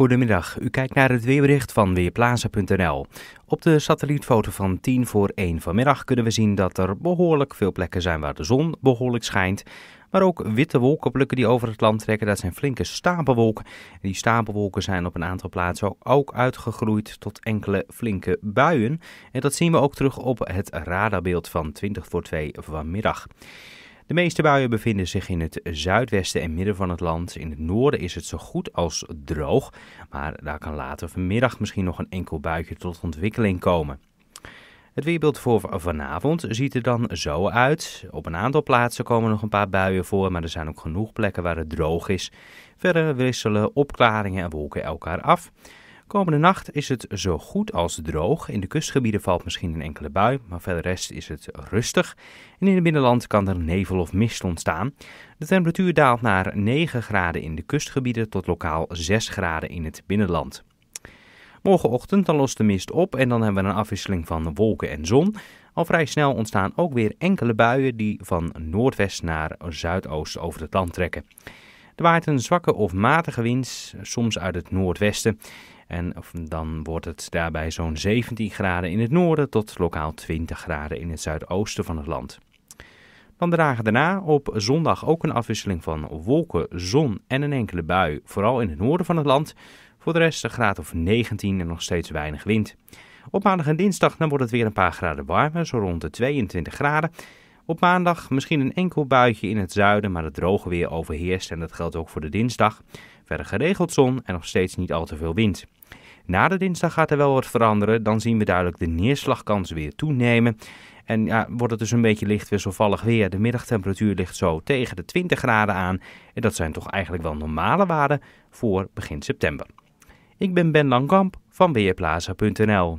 Goedemiddag, u kijkt naar het weerbericht van Weerplaza.nl. Op de satellietfoto van 10 voor 1 vanmiddag kunnen we zien dat er behoorlijk veel plekken zijn waar de zon behoorlijk schijnt. Maar ook witte wolkenplukken die over het land trekken, dat zijn flinke stapelwolken. En die stapelwolken zijn op een aantal plaatsen ook uitgegroeid tot enkele flinke buien. En dat zien we ook terug op het radarbeeld van 20 voor 2 vanmiddag. De meeste buien bevinden zich in het zuidwesten en midden van het land. In het noorden is het zo goed als droog, maar daar kan later vanmiddag misschien nog een enkel buitje tot ontwikkeling komen. Het weerbeeld voor vanavond ziet er dan zo uit. Op een aantal plaatsen komen nog een paar buien voor, maar er zijn ook genoeg plekken waar het droog is. Verder wisselen opklaringen en wolken elkaar af. Komende nacht is het zo goed als droog. In de kustgebieden valt misschien een enkele bui, maar verder rest is het rustig. En in het binnenland kan er nevel of mist ontstaan. De temperatuur daalt naar 9 graden in de kustgebieden tot lokaal 6 graden in het binnenland. Morgenochtend dan lost de mist op en dan hebben we een afwisseling van wolken en zon. Al vrij snel ontstaan ook weer enkele buien die van noordwest naar zuidoost over het land trekken. Er waait een zwakke of matige wind, soms uit het noordwesten. En dan wordt het daarbij zo'n 17 graden in het noorden tot lokaal 20 graden in het zuidoosten van het land. Dan dragen daarna op zondag ook een afwisseling van wolken, zon en een enkele bui, vooral in het noorden van het land. Voor de rest een graad of 19 en nog steeds weinig wind. Op maandag en dinsdag dan wordt het weer een paar graden warmer, zo rond de 22 graden. Op maandag misschien een enkel buitje in het zuiden, maar het droge weer overheerst en dat geldt ook voor de dinsdag. Verder geregeld zon en nog steeds niet al te veel wind. Na de dinsdag gaat er wel wat veranderen. Dan zien we duidelijk de neerslagkans weer toenemen. En ja, wordt het dus een beetje lichtwisselvallig weer. De middagtemperatuur ligt zo tegen de 20 graden aan. En dat zijn toch eigenlijk wel normale waarden voor begin september. Ik ben Ben Langkamp van Weerplaza.nl.